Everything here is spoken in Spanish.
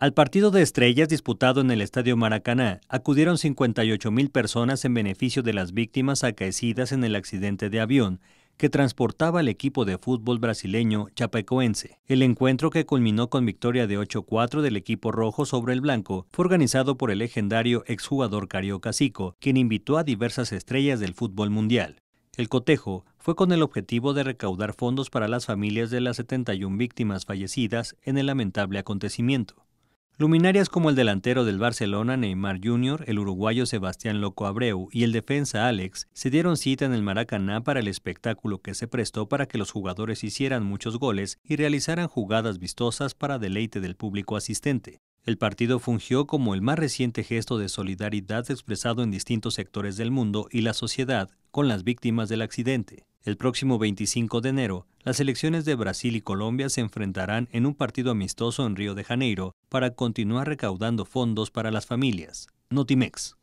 Al partido de estrellas disputado en el Estadio Maracaná acudieron 58 personas en beneficio de las víctimas acaecidas en el accidente de avión que transportaba al equipo de fútbol brasileño chapecoense. El encuentro que culminó con victoria de 8-4 del equipo rojo sobre el blanco fue organizado por el legendario exjugador Carioca casico quien invitó a diversas estrellas del fútbol mundial. El cotejo fue con el objetivo de recaudar fondos para las familias de las 71 víctimas fallecidas en el lamentable acontecimiento. Luminarias como el delantero del Barcelona Neymar Jr., el uruguayo Sebastián Loco Abreu y el defensa Alex se dieron cita en el Maracaná para el espectáculo que se prestó para que los jugadores hicieran muchos goles y realizaran jugadas vistosas para deleite del público asistente. El partido fungió como el más reciente gesto de solidaridad expresado en distintos sectores del mundo y la sociedad con las víctimas del accidente. El próximo 25 de enero, las elecciones de Brasil y Colombia se enfrentarán en un partido amistoso en Río de Janeiro para continuar recaudando fondos para las familias. Notimex.